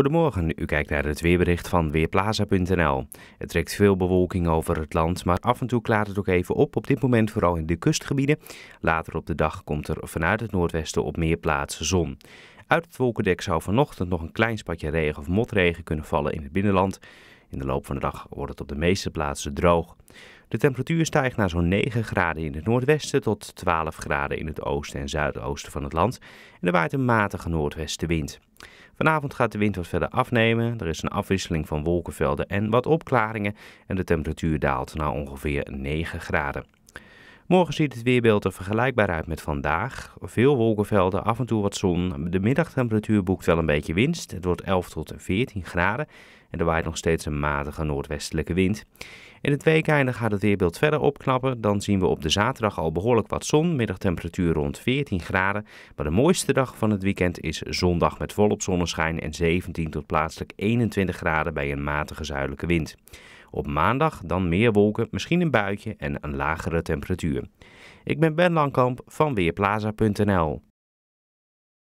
Goedemorgen, u kijkt naar het weerbericht van Weerplaza.nl. Het trekt veel bewolking over het land, maar af en toe klaart het ook even op. Op dit moment vooral in de kustgebieden. Later op de dag komt er vanuit het noordwesten op meer plaatsen zon. Uit het wolkendek zou vanochtend nog een klein spatje regen of motregen kunnen vallen in het binnenland. In de loop van de dag wordt het op de meeste plaatsen droog. De temperatuur stijgt naar zo'n 9 graden in het noordwesten tot 12 graden in het oosten en zuidoosten van het land. En er waait een matige noordwestenwind. Vanavond gaat de wind wat verder afnemen. Er is een afwisseling van wolkenvelden en wat opklaringen. En de temperatuur daalt naar ongeveer 9 graden. Morgen ziet het weerbeeld er vergelijkbaar uit met vandaag. Veel wolkenvelden, af en toe wat zon. De middagtemperatuur boekt wel een beetje winst. Het wordt 11 tot 14 graden en er waait nog steeds een matige noordwestelijke wind. In het weekeinde gaat het weerbeeld verder opknappen. Dan zien we op de zaterdag al behoorlijk wat zon. Middagtemperatuur rond 14 graden. Maar de mooiste dag van het weekend is zondag met volop zonneschijn en 17 tot plaatselijk 21 graden bij een matige zuidelijke wind. Op maandag dan meer wolken, misschien een buitje en een lagere temperatuur. Ik ben Ben Langkamp van Weerplaza.nl.